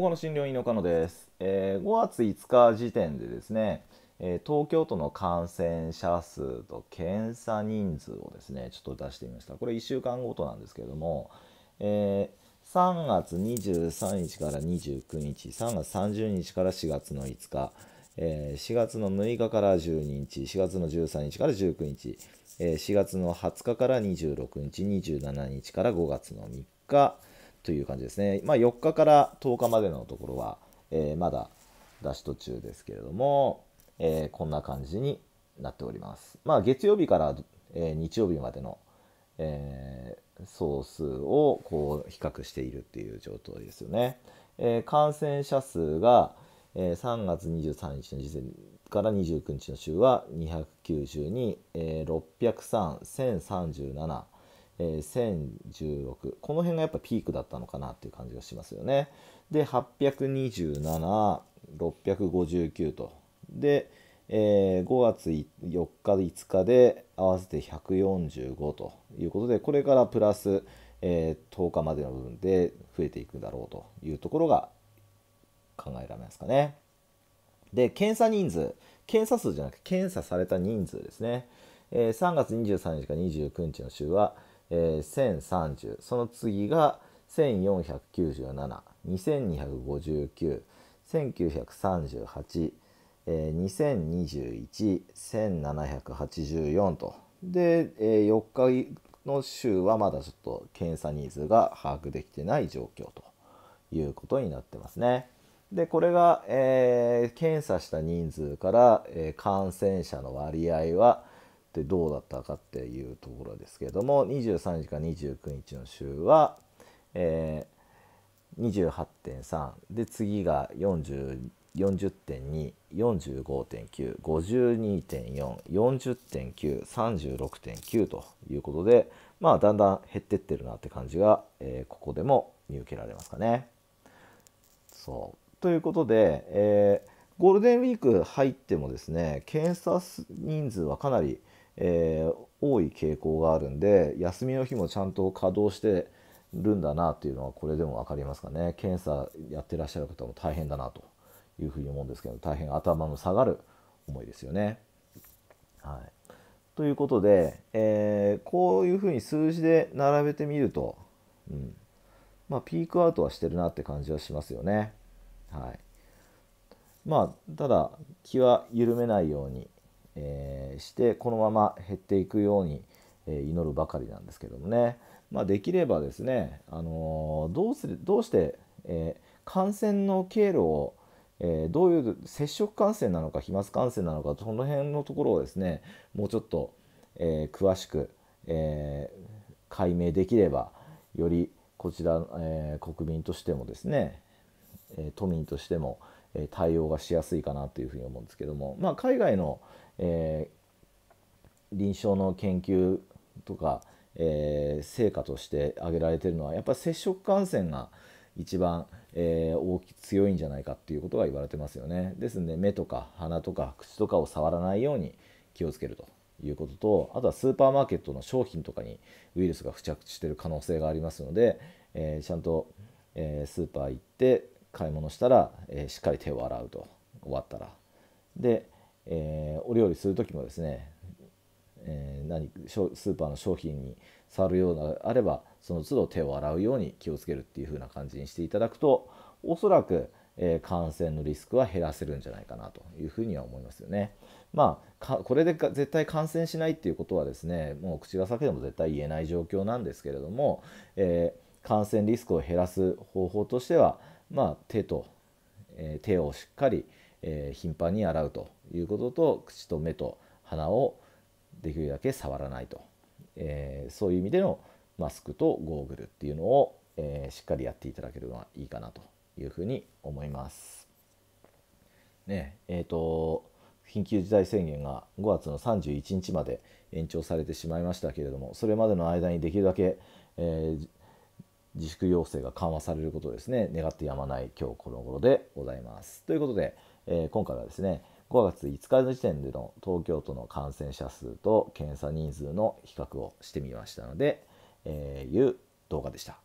この診療院の野です、えー、5月5日時点でですね、えー、東京都の感染者数と検査人数をですねちょっと出してみましたこれ1週間ごとなんですけれども、えー、3月23日から29日3月30日から4月の5日え4月の6日から12日、4月の13日から19日、え4月の20日から26日、27日から5月の3日、という感じですね。まあ、4日から10日までのところは、えー、まだ出し途中ですけれども、えー、こんな感じになっております。まあ、月曜日から、えー、日曜日までの、えー、総数をこう比較しているっていう状態ですよね。え感染者数が、え3月23日の時点から29日の週は292、えー、603、1037、えー、1016この辺がやっぱピークだったのかなっていう感じがしますよねで827659とで、えー、5月4日5日で合わせて145ということでこれからプラス、えー、10日までの部分で増えていくだろうというところが考えられますかねで検査人数検査数じゃなくて検査された人数ですね、えー、3月23日から29日の週はえー、1030その次が149722591938、えー、20211784とで、えー、4日の週はまだちょっと検査ニーズが把握できてない状況ということになってますね。でこれが、えー、検査した人数から、えー、感染者の割合はってどうだったかっていうところですけれども23日から29日の週は、えー、28.3で次が40.2 45.9 52.4 40.9 36.9ということでまあだんだん減ってってるなって感じが、えー、ここでも見受けられますかね。そうということで、えー、ゴールデンウィーク入ってもですね検査人数はかなり、えー、多い傾向があるんで休みの日もちゃんと稼働してるんだなっていうのはこれでも分かりますかね検査やってらっしゃる方も大変だなというふうに思うんですけど大変頭の下がる思いですよね。はい、ということで、えー、こういうふうに数字で並べてみると、うんまあ、ピークアウトはしてるなって感じはしますよね。はい、まあただ気は緩めないようにえー、してこのまま減っていくように、えー、祈るばかりなんですけどもね、まあ、できればですね、あのー、どうするどうして、え感染の経路を、えどういう接触感染なのか飛沫感染なのかその辺のところをですねもうちょっと、え詳しく、え解明できればよりこちら、え国民としてもですね、え都民としても、対応がしやすいかなというふうに思うんですけども、まあ、海外の、えー、臨床の研究とか、えー、成果として挙げられてるのはやっぱり接触感染が一番、えー、大き強いんじゃないかっていうことが言われてますよね。ですので目とか鼻とか口とかを触らないように気をつけるということとあとはスーパーマーケットの商品とかにウイルスが付着してる可能性がありますので、えー、ちゃんと、えー、スーパー行って買い物したら、えー、しっかり手を洗うと終わったらで、えー、お料理する時もですね、えー、何スーパーの商品に触るようなあればその都度手を洗うように気をつけるっていう風な感じにしていただくとおそらく、え感染のリスクは減らせるんじゃないかなというふうには思いますよね。まあ、これで絶対感染しないっていうことはですねもう口が裂けても絶対言えない状況なんですけれども、えー感染リスクを減らす方法としては、まあ、手と、えー、手をしっかり、えー、頻繁に洗うということと口と目と鼻をできるだけ触らないと、えー、そういう意味でのマスクとゴーグルっていうのを、えしっかりやっていただけるのはいいかなというふうに思います。ねえーと、と緊急事態宣言が5月の31日まで延長されてしまいましたけれどもそれまでの間にできるだけ、えー、自粛要請が緩和されることですね願ってやまない今日この頃でございます。ということで、えー、今回はですね5月5日の時点での東京都の感染者数と検査人数の比較をしてみましたので、えー、いう動画でした。